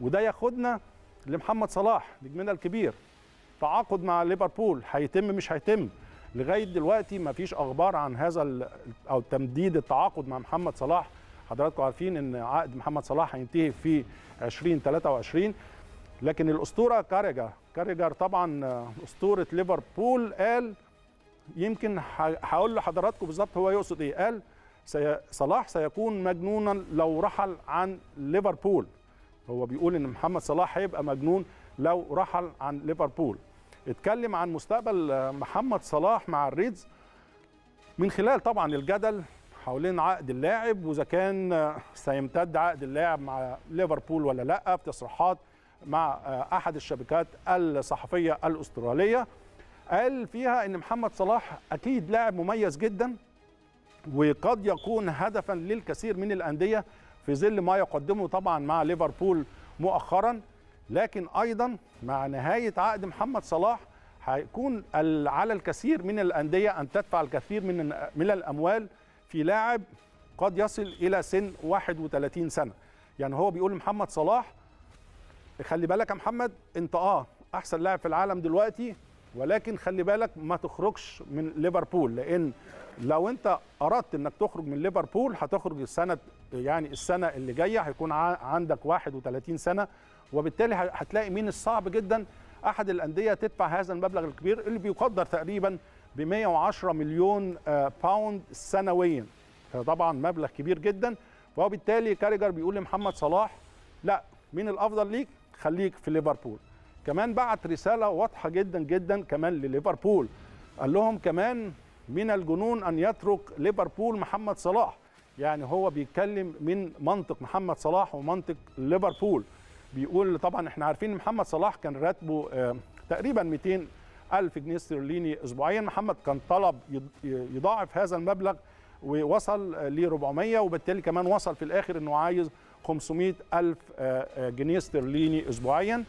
وده ياخدنا لمحمد صلاح نجمنا الكبير تعاقد مع ليفربول هيتم مش هيتم لغايه دلوقتي ما فيش اخبار عن هذا او تمديد التعاقد مع محمد صلاح حضراتكم عارفين ان عقد محمد صلاح هينتهي في 2023 لكن الاسطوره كاريجر كاريجر طبعا اسطوره ليفربول قال يمكن هقول لحضراتكم بالظبط هو يقصد ايه قال صلاح سيكون مجنونا لو رحل عن ليفربول هو بيقول ان محمد صلاح هيبقى مجنون لو رحل عن ليفربول اتكلم عن مستقبل محمد صلاح مع الريدز من خلال طبعا الجدل حوالين عقد اللاعب واذا كان سيمتد عقد اللاعب مع ليفربول ولا لا في تصريحات مع احد الشبكات الصحفيه الاستراليه قال فيها ان محمد صلاح اكيد لاعب مميز جدا وقد يكون هدفا للكثير من الانديه في ظل ما يقدمه طبعا مع ليفربول مؤخرا لكن ايضا مع نهايه عقد محمد صلاح هيكون على الكثير من الانديه ان تدفع الكثير من من الاموال في لاعب قد يصل الى سن 31 سنه يعني هو بيقول محمد صلاح خلي بالك يا محمد انت اه احسن لاعب في العالم دلوقتي ولكن خلي بالك ما تخرجش من ليفربول لان لو انت اردت انك تخرج من ليفربول هتخرج السنه يعني السنه اللي جايه هيكون عندك 31 سنه وبالتالي هتلاقي من الصعب جدا احد الانديه تدفع هذا المبلغ الكبير اللي بيقدر تقريبا ب 110 مليون باوند آه، سنويا فطبعا مبلغ كبير جدا وبالتالي كاريجر بيقول لمحمد صلاح لا مين الافضل ليك خليك في ليفربول كمان بعت رساله واضحه جدا جدا كمان لليفربول قال لهم كمان من الجنون ان يترك ليفربول محمد صلاح يعني هو بيتكلم من منطق محمد صلاح ومنطق ليفربول بيقول طبعا احنا عارفين محمد صلاح كان راتبه آه، تقريبا 200 ألف جنيه استرليني أسبوعيا محمد كان طلب يضاعف هذا المبلغ ووصل ل 400 وبالتالي كمان وصل في الآخر أنه عايز 500 ألف آه، آه، جنيه استرليني أسبوعيا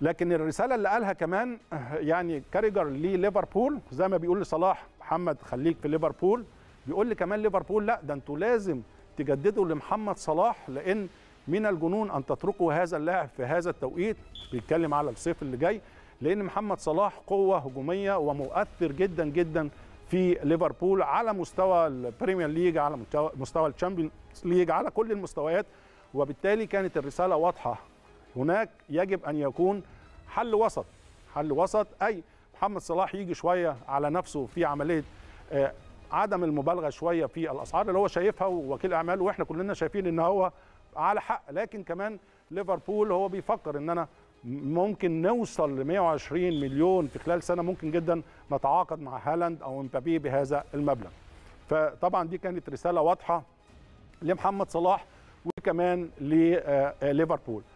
لكن الرساله اللي قالها كمان يعني كاريجر لليفربول زي ما بيقول لصلاح محمد خليك في ليفربول بيقول لي كمان ليفربول لا ده انتوا لازم تجددوا لمحمد صلاح لان من الجنون ان تتركوا هذا اللاعب في هذا التوقيت بيتكلم على الصيف اللي جاي لان محمد صلاح قوه هجوميه ومؤثر جدا جدا في ليفربول على مستوى البريمير ليج على مستوى الشامبيونز ليج على كل المستويات وبالتالي كانت الرساله واضحه هناك يجب أن يكون حل وسط حل وسط أي محمد صلاح يجي شوية على نفسه في عملية آه، عدم المبالغة شوية في الأسعار اللي هو شايفها ووكيل أعمال وإحنا كلنا شايفين إن هو على حق لكن كمان ليفربول هو بيفكر إن أنا ممكن نوصل ل 120 مليون في خلال سنه ممكن جدا نتعاقد مع هالاند او امبابي بهذا المبلغ. فطبعا دي كانت رساله واضحه لمحمد صلاح وكمان لليفربول. آه، آه،